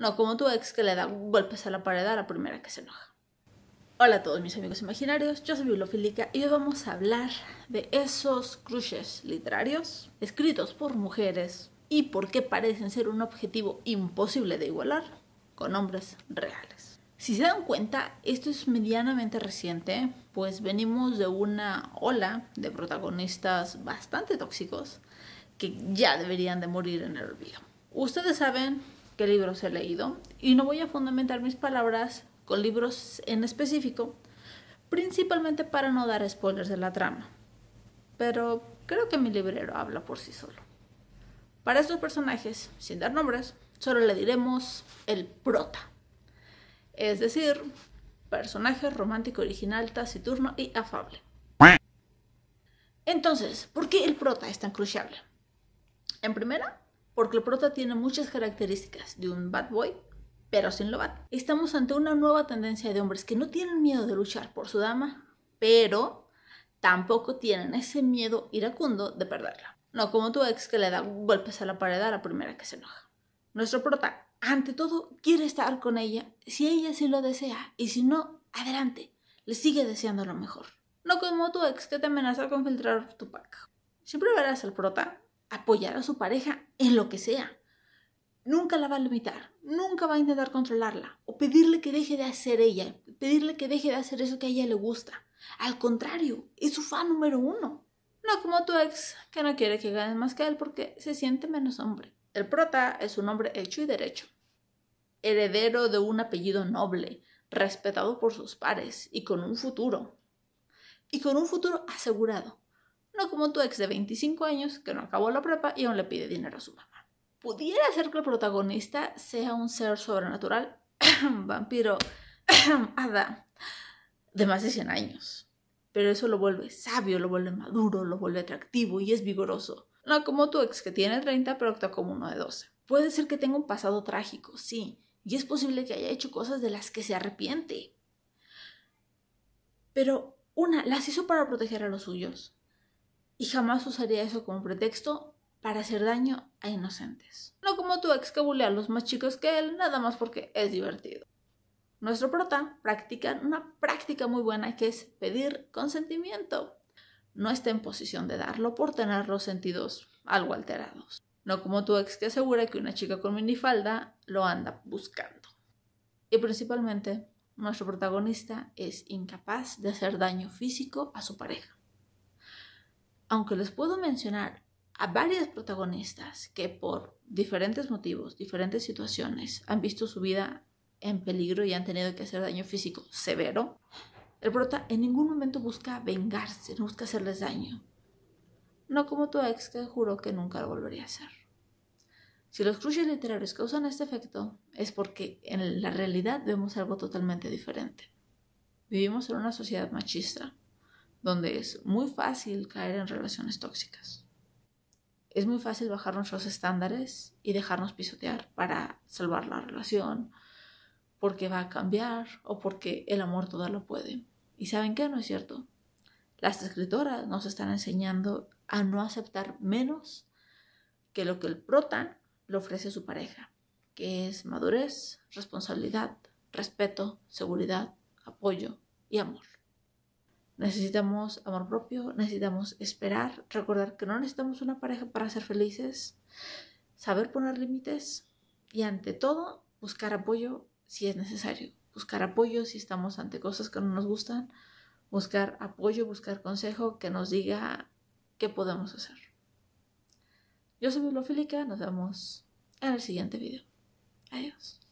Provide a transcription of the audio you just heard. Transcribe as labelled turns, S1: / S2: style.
S1: No como tu ex que le da golpes a la pared a la primera que se enoja. Hola a todos mis amigos imaginarios, yo soy Bibliofílica y hoy vamos a hablar de esos crushes literarios escritos por mujeres y por qué parecen ser un objetivo imposible de igualar con hombres reales. Si se dan cuenta, esto es medianamente reciente, pues venimos de una ola de protagonistas bastante tóxicos que ya deberían de morir en el olvido. Ustedes saben qué libros he leído y no voy a fundamentar mis palabras con libros en específico, principalmente para no dar spoilers de la trama. Pero creo que mi librero habla por sí solo. Para estos personajes, sin dar nombres, solo le diremos el prota. Es decir, personaje romántico original, taciturno y afable. Entonces, ¿por qué el prota es tan crucial? En primera, porque el prota tiene muchas características de un bad boy, pero sin lo bad. Estamos ante una nueva tendencia de hombres que no tienen miedo de luchar por su dama, pero tampoco tienen ese miedo iracundo de perderla. No como tu ex que le da golpes a la pared a la primera que se enoja. Nuestro prota, ante todo, quiere estar con ella si ella sí lo desea y si no, adelante, le sigue deseando lo mejor. No como tu ex que te amenaza con filtrar tu pack. Siempre verás al prota apoyar a su pareja en lo que sea. Nunca la va a limitar, nunca va a intentar controlarla o pedirle que deje de hacer ella, pedirle que deje de hacer eso que a ella le gusta. Al contrario, es su fan número uno. No como tu ex, que no quiere que gane más que él porque se siente menos hombre. El prota es un hombre hecho y derecho, heredero de un apellido noble, respetado por sus pares y con un futuro. Y con un futuro asegurado como tu ex de 25 años que no acabó la prepa y aún le pide dinero a su mamá. Pudiera ser que el protagonista sea un ser sobrenatural, vampiro, hada, de más de 100 años. Pero eso lo vuelve sabio, lo vuelve maduro, lo vuelve atractivo y es vigoroso. No como tu ex que tiene 30 pero actúa como uno de 12. Puede ser que tenga un pasado trágico, sí, y es posible que haya hecho cosas de las que se arrepiente. Pero una, las hizo para proteger a los suyos y jamás usaría eso como pretexto para hacer daño a inocentes. No como tu ex que bulea a los más chicos que él, nada más porque es divertido. Nuestro prota practica una práctica muy buena que es pedir consentimiento. No está en posición de darlo por tener los sentidos algo alterados. No como tu ex que asegura que una chica con minifalda lo anda buscando. Y principalmente, nuestro protagonista es incapaz de hacer daño físico a su pareja aunque les puedo mencionar a varias protagonistas que por diferentes motivos, diferentes situaciones, han visto su vida en peligro y han tenido que hacer daño físico severo, el prota en ningún momento busca vengarse, no busca hacerles daño. No como tu ex que juró que nunca lo volvería a hacer. Si los cruces literarios causan este efecto, es porque en la realidad vemos algo totalmente diferente. Vivimos en una sociedad machista, donde es muy fácil caer en relaciones tóxicas. Es muy fácil bajar nuestros estándares y dejarnos pisotear para salvar la relación, porque va a cambiar o porque el amor todo lo puede. ¿Y saben qué? No es cierto. Las escritoras nos están enseñando a no aceptar menos que lo que el prota le ofrece a su pareja, que es madurez, responsabilidad, respeto, seguridad, apoyo y amor. Necesitamos amor propio, necesitamos esperar, recordar que no necesitamos una pareja para ser felices, saber poner límites y ante todo buscar apoyo si es necesario, buscar apoyo si estamos ante cosas que no nos gustan, buscar apoyo, buscar consejo que nos diga qué podemos hacer. Yo soy Bibliofílica, nos vemos en el siguiente video. Adiós.